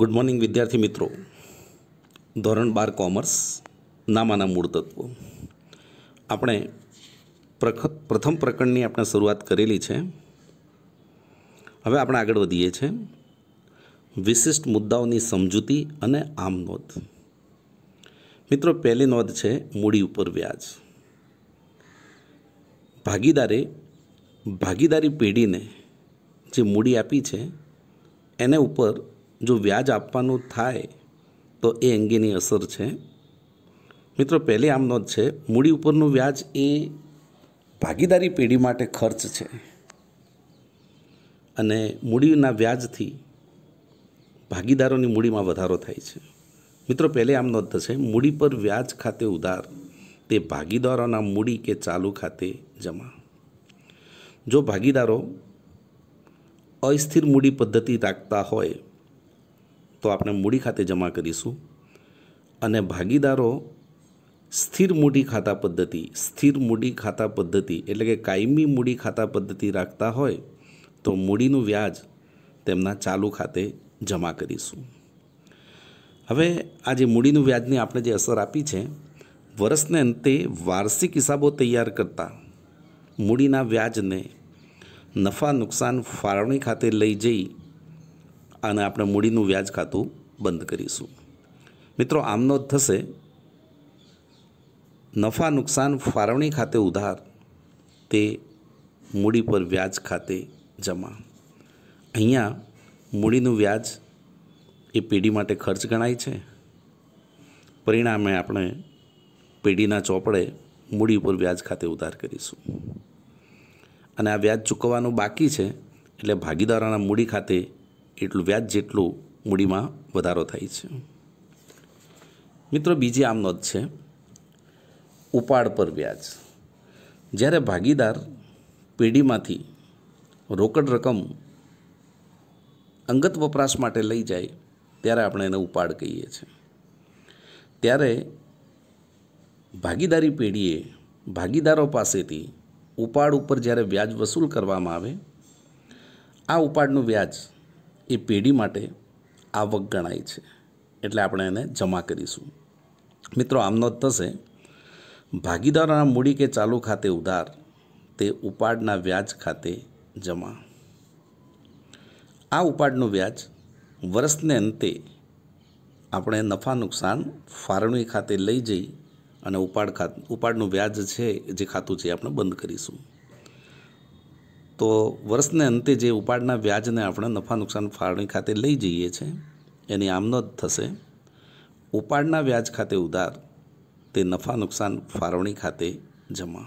good morning વિદ્યાર્થી મિત્રો ધોરણ બાર કોમર્સ નામાના મૂળ તત્વો આપણે પ્રથમ પ્રકરણની આપણે શરૂઆત કરેલી છે હવે આપણે આગળ વધીએ છીએ વિશિષ્ટ મુદ્દાઓની સમજૂતી અને આમ નોંધ મિત્રો પહેલી નોંધ છે મૂડી ઉપર વ્યાજ ભાગીદારે ભાગીદારી પેઢીને જે મૂડી આપી છે એને ઉપર જો વ્યાજ આપવાનું થાય તો એ અંગેની અસર છે મિત્રો પહેલી આમ નોંધ છે મૂડી ઉપરનું વ્યાજ એ ભાગીદારી પેઢી માટે ખર્ચ છે અને મૂડીના વ્યાજથી ભાગીદારોની મૂડીમાં વધારો થાય છે મિત્રો પહેલી આમ નોંધ થશે મૂડી પર વ્યાજ ખાતે ઉધાર તે ભાગીદારોના મૂડી કે ચાલુ ખાતે જમા જો ભાગીદારો અસ્થિર મૂડી પદ્ધતિ રાખતા હોય તો આપણે મૂડી ખાતે જમા કરીશું અને ભાગીદારો સ્થિર મૂડી ખાતા પદ્ધતિ સ્થિર મૂડી ખાતા પદ્ધતિ એટલે કે કાયમી મૂડી ખાતા પદ્ધતિ રાખતા હોય તો મૂડીનું વ્યાજ તેમના ચાલુ ખાતે જમા કરીશું હવે આ જે મૂડીનું વ્યાજની આપણે જે અસર આપી છે વર્ષને અંતે વાર્ષિક હિસાબો તૈયાર કરતાં મૂડીના વ્યાજને નફા નુકસાન ફાળવણી ખાતે લઈ જઈ અને આપણે મૂડીનું વ્યાજ ખાતું બંધ કરીશું મિત્રો આમનો જ થશે નફા નુકસાન ફાળવણી ખાતે ઉધાર તે મૂડી પર વ્યાજ ખાતે જમા અહીંયા મૂડીનું વ્યાજ એ પેઢી માટે ખર્ચ ગણાય છે પરિણામે આપણે પેઢીના ચોપડે મૂડી ઉપર વ્યાજ ખાતે ઉધાર કરીશું અને આ વ્યાજ ચૂકવવાનું બાકી છે એટલે ભાગીદારોના મૂડી ખાતે એટલું વ્યાજ જેટલું મૂડીમાં વધારો થાય છે મિત્રો બીજી આમનોંધ છે ઉપાડ પર વ્યાજ જ્યારે ભાગીદાર પેઢીમાંથી રોકડ રકમ અંગત વપરાશ માટે લઈ જાય ત્યારે આપણે એને ઉપાડ કહીએ છીએ ત્યારે ભાગીદારી પેઢીએ ભાગીદારો પાસેથી ઉપાડ ઉપર જ્યારે વ્યાજ વસૂલ કરવામાં આવે આ ઉપાડનું વ્યાજ એ પેઢી માટે આવક ગણાય છે એટલે આપણે એને જમા કરીશું મિત્રો આમનો જ થશે ભાગીદારોના મૂડી કે ચાલુ ખાતે ઉધાર તે ઉપાડના વ્યાજ ખાતે જમા આ ઉપાડનું વ્યાજ વર્ષને અંતે આપણે નફા નુકસાન ફાળવણી ખાતે લઈ જઈ અને ઉપાડ ખા ઉપાડનું વ્યાજ છે જે ખાતું છે એ આપણે બંધ કરીશું તો વર્ષને અંતે જે ઉપાડના વ્યાજને આપણે નફા નુકસાન ફાળવણી ખાતે લઈ જઈએ છીએ એની આમનો જ થશે ઉપાડના વ્યાજ ખાતે ઉધાર તે નફા નુકસાન ફાળવણી ખાતે જમા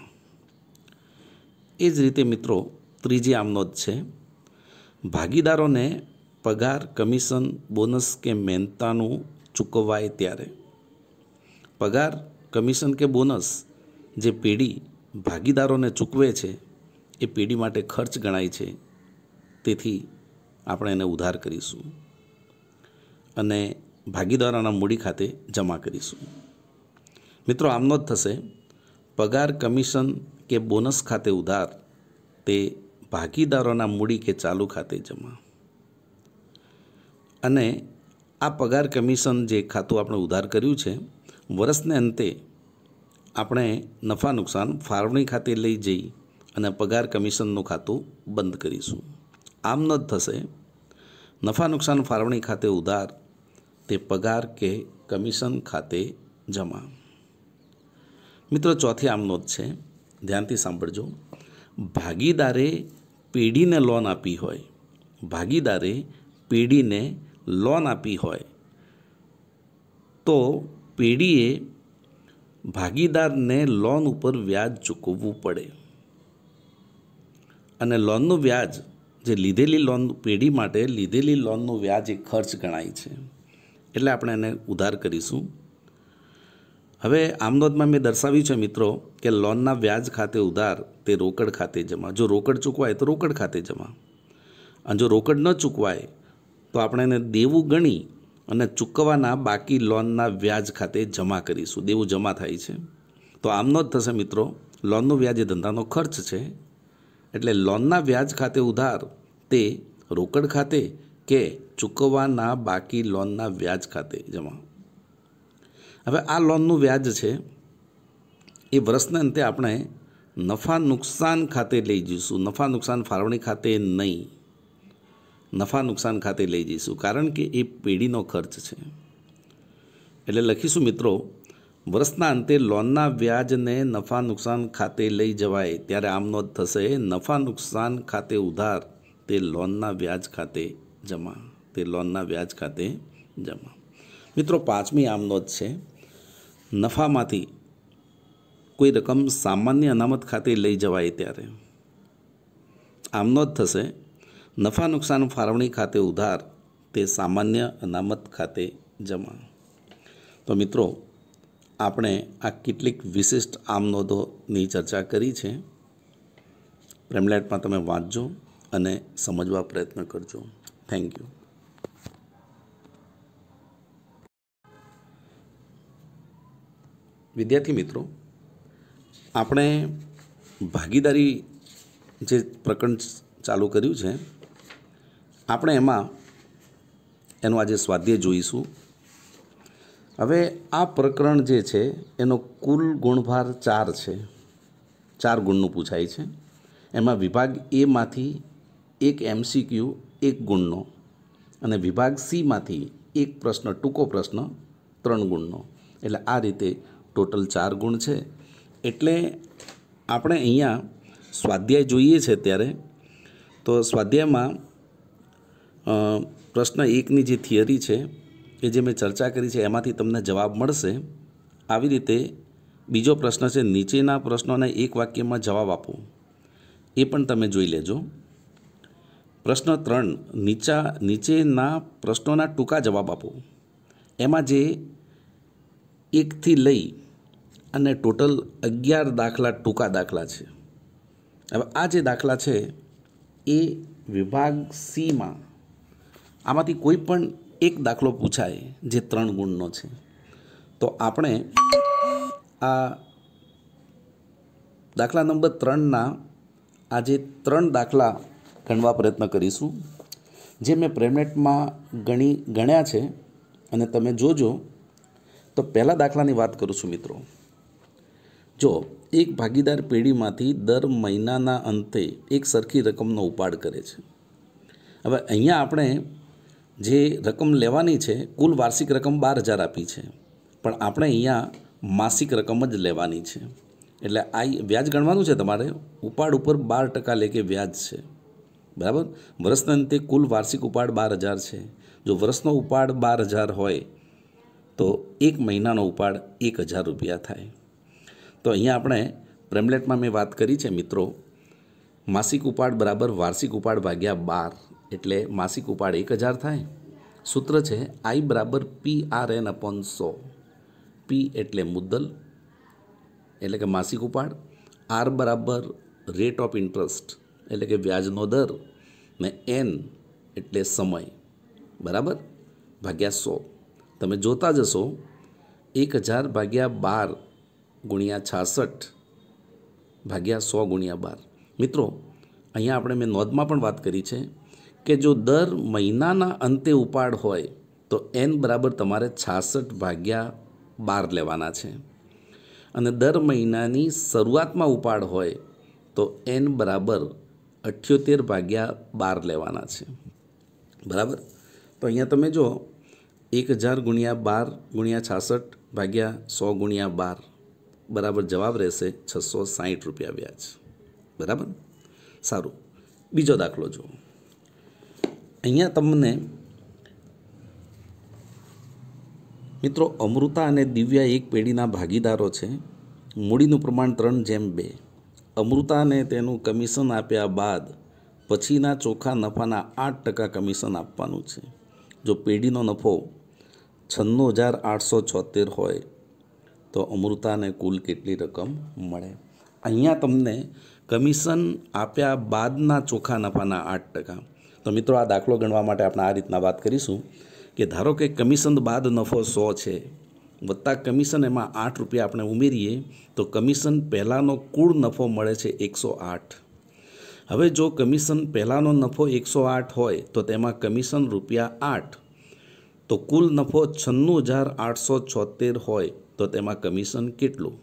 એ જ રીતે મિત્રો ત્રીજી આમનો જ છે ભાગીદારોને પગાર કમિશન બોનસ કે મહેનતાનું ચૂકવવાય ત્યારે પગાર કમિશન કે બોનસ જે પેઢી ભાગીદારોને ચૂકવે છે એ પેઢી માટે ખર્ચ ગણાય છે તેથી આપણે એને ઉધાર કરીશું અને ભાગીદારોના મૂડી ખાતે જમા કરીશું મિત્રો આમનો જ થશે પગાર કમિશન કે બોનસ ખાતે ઉધાર તે ભાગીદારોના મૂડી કે ચાલુ ખાતે જમા અને આ પગાર કમિશન જે ખાતું આપણે ઉધાર કર્યું છે વર્ષને અંતે આપણે નફા નુકસાન ફાળવણી ખાતે લઈ જઈ અને પગાર કમિશનનું ખાતું બંધ કરીશું આમ ન થશે નફા નુકસાન ફાળવણી ખાતે ઉધાર તે પગાર કે કમિશન ખાતે જમા મિત્રો ચોથી આમનો જ છે ધ્યાનથી સાંભળજો ભાગીદારે પેઢીને લોન આપી હોય ભાગીદારે પેઢીને લોન આપી હોય તો પેઢીએ ભાગીદારને લોન ઉપર વ્યાજ ચૂકવવું પડે અને લોનનું વ્યાજ જે લીધેલી લોન પેઢી માટે લીધેલી લોનનું વ્યાજ એ ખર્ચ ગણાય છે એટલે આપણે એને ઉધાર કરીશું હવે આમનોદમાં મેં દર્શાવ્યું છે મિત્રો કે લોનના વ્યાજ ખાતે ઉધાર તે રોકડ ખાતે જમા જો રોકડ ચૂકવાય તો રોકડ ખાતે જમા અને જો રોકડ ન ચૂકવાય તો આપણે એને દેવું ગણી અને ચૂકવવાના બાકી લોનના વ્યાજ ખાતે જમા કરીશું દેવું જમા થાય છે તો આમનો જ થશે મિત્રો લોનનું વ્યાજ એ ધંધાનો ખર્ચ છે એટલે લોનના વ્યાજ ખાતે ઉધાર તે રોકડ ખાતે કે ચૂકવવાના બાકી લોનના વ્યાજ ખાતે જમા હવે આ લોનનું વ્યાજ છે એ વર્ષને અંતે આપણે નફા નુકસાન ખાતે લઈ જઈશું નફા નુકસાન ફાળવણી ખાતે નહીં નફા નુકસાન ખાતે લઈ જઈશું કારણ કે એ પેઢીનો ખર્ચ છે એટલે લખીશું મિત્રો વર્ષના અંતે લોનના વ્યાજને નફા નુકસાન ખાતે લઈ જવાય ત્યારે આમનો નોંધ થશે નફા નુકસાન ખાતે ઉધાર તે લોનના વ્યાજ ખાતે જમા તે લોનના વ્યાજ ખાતે જમા મિત્રો પાંચમી આમ નોંધ છે નફામાંથી કોઈ રકમ સામાન્ય અનામત ખાતે લઈ જવાય ત્યારે આમનો જ થશે નફા નુકસાન ફાળવણી ખાતે ઉધાર તે સામાન્ય અનામત ખાતે જમા તો મિત્રો આપણે આ કેટલીક વિશિષ્ટ આમનોદોની ચર્ચા કરી છે પ્રેમલેટમાં તમે વાંચજો અને સમજવા પ્રયત્ન કરજો થેન્ક યુ વિદ્યાર્થી મિત્રો આપણે ભાગીદારી જે પ્રકરણ ચાલુ કર્યું છે આપણે એમાં એનું આજે સ્વાધ્યાય જોઈશું હવે આ પ્રકરણ જે છે એનો કુલ ગુણભાર ચાર છે ચાર ગુણનું પૂછાય છે એમાં વિભાગ એમાંથી એક એમસીક્યુ એક ગુણનો અને વિભાગ સીમાંથી એક પ્રશ્ન ટૂંકો પ્રશ્ન ત્રણ ગુણનો એટલે આ રીતે ટોટલ ચાર ગુણ છે એટલે આપણે અહીંયા સ્વાધ્યાય જોઈએ છે ત્યારે તો સ્વાધ્યાયમાં પ્રશ્ન એકની જે થિયરી છે કે જે મેં ચર્ચા કરી છે એમાંથી તમને જવાબ મળશે આવી રીતે બીજો પ્રશ્ન છે નીચેના પ્રશ્નોને એક વાક્યમાં જવાબ આપો એ પણ તમે જોઈ લેજો પ્રશ્ન ત્રણ નીચા નીચેના પ્રશ્નોના ટૂંકા જવાબ આપો એમાં જે એકથી લઈ અને ટોટલ અગિયાર દાખલા ટૂંકા દાખલા છે હવે આ જે દાખલા છે એ વિભાગ સીમાં આમાંથી કોઈ પણ એક દાખલો પૂછાય જે ત્રણ ગુણનો છે તો આપણે આ દાખલા નંબર ત્રણના આજે ત્રણ દાખલા ગણવા પ્રયત્ન કરીશું જે મેં પ્રેમનેટમાં ગણી ગણ્યા છે અને તમે જોજો તો પહેલાં દાખલાની વાત કરું છું મિત્રો જો એક ભાગીદાર પેઢીમાંથી દર મહિનાના અંતે એક સરખી રકમનો ઉપાડ કરે છે હવે અહીંયા આપણે જે રકમ લેવાની છે કુલ વાર્ષિક રકમ બાર હજાર આપી છે પણ આપણે અહીંયા માસિક રકમ જ લેવાની છે એટલે આ વ્યાજ ગણવાનું છે તમારે ઉપાડ ઉપર બાર ટકા લે કે વ્યાજ છે બરાબર વર્ષના અંતે કુલ વાર્ષિક ઉપાડ બાર હજાર છે જો વર્ષનો ઉપાડ બાર હજાર હોય તો એક મહિનાનો ઉપાડ એક હજાર રૂપિયા થાય તો અહીંયા આપણે પ્રેમલેટમાં મેં વાત કરી છે મિત્રો માસિક ઉપાડ બરાબર વાર્ષિક ઉપાડ ભાગ્યા બાર એટલે માસિક ઉપાડ એક હજાર થાય સૂત્ર છે આઈ બરાબર પી આર એન અપોન સો પી એટલે મુદ્દલ એટલે કે માસિક ઉપાડ આર બરાબર રેટ ઓફ ઇન્ટરેસ્ટ એટલે કે વ્યાજનો દર ને એન એટલે સમય બરાબર ભાગ્યા સો તમે જોતા જશો એક હજાર ભાગ્યા બાર ગુણ્યા છાસઠ ભાગ્યા સો ગુણ્યા બાર મિત્રો અહીંયા આપણે મેં નોંધમાં પણ વાત કરી છે કે જો દર મહિનાના અંતે ઉપાડ હોય તો એન બરાબર તમારે છાસઠ ભાગ્યા બાર લેવાના છે અને દર મહિનાની શરૂઆતમાં ઉપાડ હોય તો એન બરાબર અઠ્યોતેર ભાગ્યા બાર લેવાના છે બરાબર તો અહીંયા તમે જો એક હજાર ગુણ્યા બાર ગુણ્યા છાસઠ ભાગ્યા સો ગુણ્યા બાર બરાબર જવાબ રહેશે છસો સાહીઠ રૂપિયા વ્યાજ બરાબર સારું બીજો દાખલો જુઓ અહીંયા તમને મિત્રો અમૃતા અને દિવ્યા એક પેઢીના ભાગીદારો છે મૂડીનું પ્રમાણ ત્રણ જેમ બે અમૃતાને તેનું કમિશન આપ્યા બાદ પછીના ચોખ્ખા નફાના આઠ ટકા કમિશન આપવાનું છે જો પેઢીનો નફો છન્નો હજાર આઠસો છોતેર હોય તો અમૃતાને કુલ કેટલી રકમ મળે અહીંયા તમને કમિશન આપ્યા બાદના ચોખ્ખા નફાના આઠ ટકા તો મિત્રો આ દાખલો ગણવા માટે આપણે આ રીતના વાત કરીશું કે ધારો કે કમિશન બાદ નફો સો છે વત્તા કમિશન એમાં આઠ રૂપિયા આપણે ઉમેરીએ તો કમિશન પહેલાંનો કુળ નફો મળે છે એકસો આઠ હવે જો કમિશન પહેલાંનો નફો એકસો આઠ હોય તો તેમાં કમિશન રૂપિયા આઠ તો કુલ નફો છન્નું હજાર આઠસો છોતેર હોય તો તેમાં કમિશન કેટલું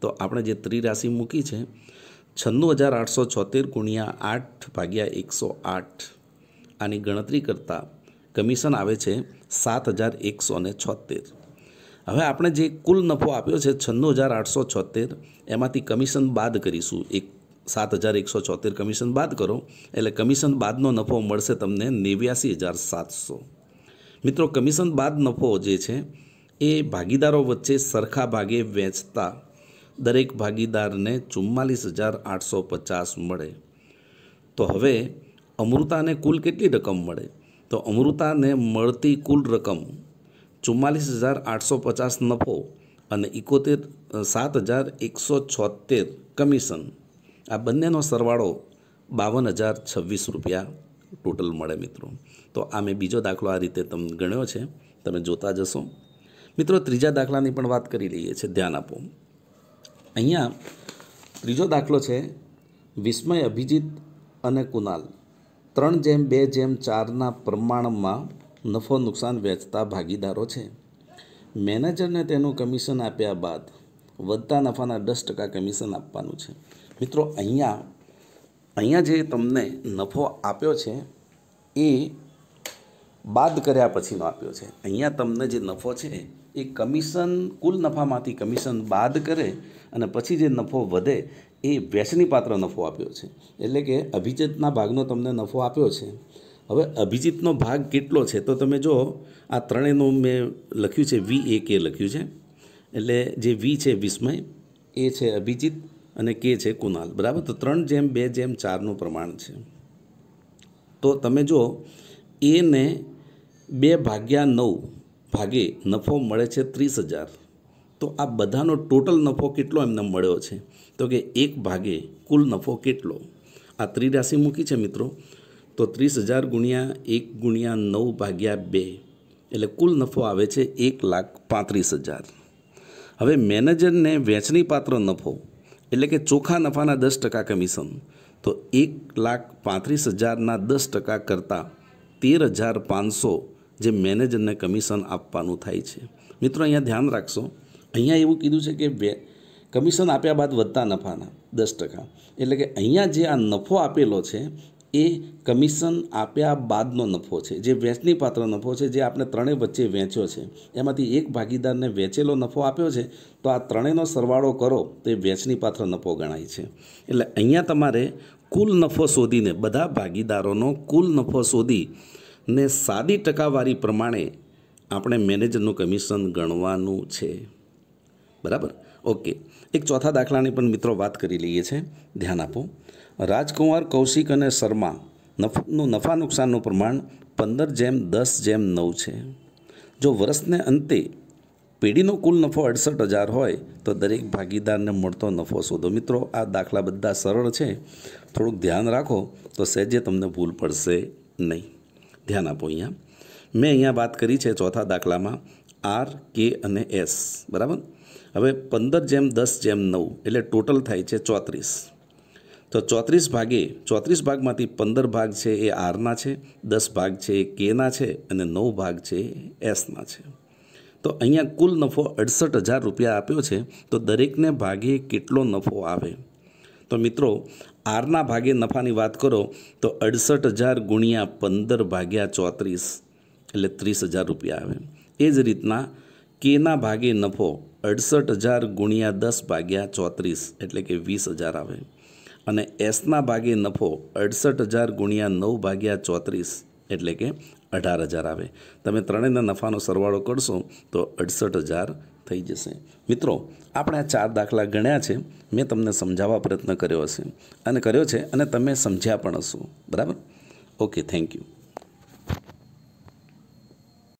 તો આપણે જે ત્રિરાશિ મૂકી છે છન્નું હજાર આઠસો છોતેર ગુણ્યા આઠ ભાગ્યા એકસો આઠ આની ગણતરી કરતાં કમિશન આવે છે સાત હજાર એકસો ને છોતેર હવે આપણે જે કુલ નફો આપ્યો છે છન્નું હજાર આઠસો છોતેર એમાંથી કમિશન બાદ કરીશું એક સાત હજાર એકસો છોતેર કમિશન બાદ કરો એટલે કમિશન બાદનો નફો મળશે તમને નેવ્યાસી હજાર સાતસો મિત્રો કમિશન બાદ નફો જે છે એ ભાગીદારો વચ્ચે સરખા ભાગે વેચતા દરેક ભાગીદારને ચુમ્માલીસ હજાર આઠસો પચાસ મળે તો હવે અમૃતાને કુલ કેટલી રકમ મળે તો અમૃતાને મળતી કુલ રકમ ચુમ્માલીસ હજાર આઠસો પચાસ નફો અને ઇકોતેર સાત હજાર એકસો છોતેર કમિશન આ બંનેનો સરવાળો બાવન હજાર છવ્વીસ રૂપિયા ટોટલ મળે મિત્રો તો આ મેં બીજો દાખલો આ રીતે તમને ગણ્યો છે તમે જોતા જશો મિત્રો ત્રીજા દાખલાની પણ વાત કરી લઈએ છીએ ધ્યાન આપો અહીંયા ત્રીજો દાખલો છે વિસ્મય અભિજીત અને કુનાલ ત્રણ જેમ બે જેમ ચારના પ્રમાણમાં નફો નુકસાન વેચતા ભાગીદારો છે મેનેજરને તેનું કમિશન આપ્યા બાદ વધતા નફાના દસ ટકા કમિશન આપવાનું છે મિત્રો અહીંયા અહીંયા જે તમને નફો આપ્યો છે એ બાદ કર્યા પછીનો આપ્યો છે અહીંયા તમને જે નફો છે એ કમિશન કુલ નફામાંથી કમિશન બાદ કરે અને પછી જે નફો વધે એ વ્યસની પાત્ર નફો આપ્યો છે એટલે કે અભિજિતના ભાગનો તમને નફો આપ્યો છે હવે અભિજીતનો ભાગ કેટલો છે તો તમે જો આ ત્રણેયનું મેં લખ્યું છે વી એ કે લખ્યું છે એટલે જે વી છે વિસ્મય એ છે અભિજીત અને કે છે કુનાલ બરાબર તો ત્રણ જેમ બે જેમ ચારનું પ્રમાણ છે તો તમે જો એને બે ભાગ્યા નવ ભાગે નફો મળે છે ત્રીસ હજાર તો આ બધાનો ટોટલ નફો કેટલો એમને મળ્યો છે તો કે એક ભાગે કુલ નફો કેટલો આ ત્રિરાશિ મૂકી છે મિત્રો તો ત્રીસ હજાર ગુણ્યા એક ગુણ્યા નવ ભાગ્યા બે એટલે કુલ નફો આવે છે એક લાખ પાંત્રીસ હજાર હવે મેનેજરને વેચની પાત્ર નફો એટલે કે ચોખા નફાના દસ ટકા કમિશન તો એક લાખ પાંત્રીસ હજારના દસ ટકા કરતાં તેર હજાર પાંચસો જે મેનેજરને કમિશન આપવાનું થાય છે મિત્રો અહીંયા ધ્યાન રાખશો અહીંયા એવું કીધું છે કે બે કમિશન આપ્યા બાદ વધતા નફાના દસ ટકા એટલે કે અહીંયા જે આ નફો આપેલો છે એ કમિશન આપ્યા બાદનો નફો છે જે વેચની પાત્ર નફો છે જે આપણે ત્રણેય વચ્ચે વેચ્યો છે એમાંથી એક ભાગીદારને વેચેલો નફો આપ્યો છે તો આ ત્રણેયનો સરવાળો કરો તો એ વેચની પાત્ર નફો ગણાય છે એટલે અહીંયા તમારે કુલ નફો શોધીને બધા ભાગીદારોનો કુલ નફો શોધી ને સાદી ટકાવારી પ્રમાણે આપણે મેનેજરનું કમિશન ગણવાનું છે બરાબર ઓકે એક ચોથા દાખલાની પણ મિત્રો વાત કરી લઈએ છીએ ધ્યાન આપો રાજકુમાર કૌશિક અને શર્મા નફનું નફા નુકસાનનું પ્રમાણ પંદર જેમ દસ જેમ નવ છે જો વર્ષને અંતે પેઢીનો કુલ નફો અડસઠ હજાર હોય તો દરેક ભાગીદારને મળતો નફો શોધો મિત્રો આ દાખલા બધા સરળ છે થોડુંક ધ્યાન રાખો તો સહેજે તમને ભૂલ પડશે નહીં ધ્યાન આપો અહીંયા મેં અહીંયા વાત કરી છે ચોથા દાખલામાં આર કે અને એસ બરાબર હવે પંદર જેમ દસ જેમ નવ એટલે ટોટલ થાય છે ચોત્રીસ તો ચોત્રીસ ભાગે ચોત્રીસ ભાગમાંથી પંદર ભાગ છે એ આરના છે દસ ભાગ છે એ કેના છે અને નવ ભાગ છે એ એસના છે તો અહીંયા કુલ નફો અડસઠ હજાર રૂપિયા આપ્યો છે તો દરેકને ભાગે કેટલો નફો આવે તો મિત્રો આરના ભાગે નફાની વાત કરો તો અડસઠ હજાર ગુણ્યા પંદર ભાગ્યા ચોત્રીસ એટલે ત્રીસ હજાર રૂપિયા આવે એ જ રીતના કેના ભાગે નફો અડસઠ હજાર ગુણ્યા દસ ભાગ્યા ચોત્રીસ એટલે કે વીસ હજાર આવે અને એસના ભાગે નફો અડસઠ હજાર ગુણ્યા નવ ભાગ્યા ચોત્રીસ એટલે કે અઢાર હજાર આવે તમે ત્રણેયના નફાનો સરવાળો કરશો તો અડસઠ હજાર થઈ જશે મિત્રો આપણે આ ચાર દાખલા ગણ્યા છે મેં તમને સમજાવવા પ્રયત્ન કર્યો હશે અને કર્યો છે અને તમે સમજ્યા પણ હશો બરાબર ઓકે થેન્ક યુ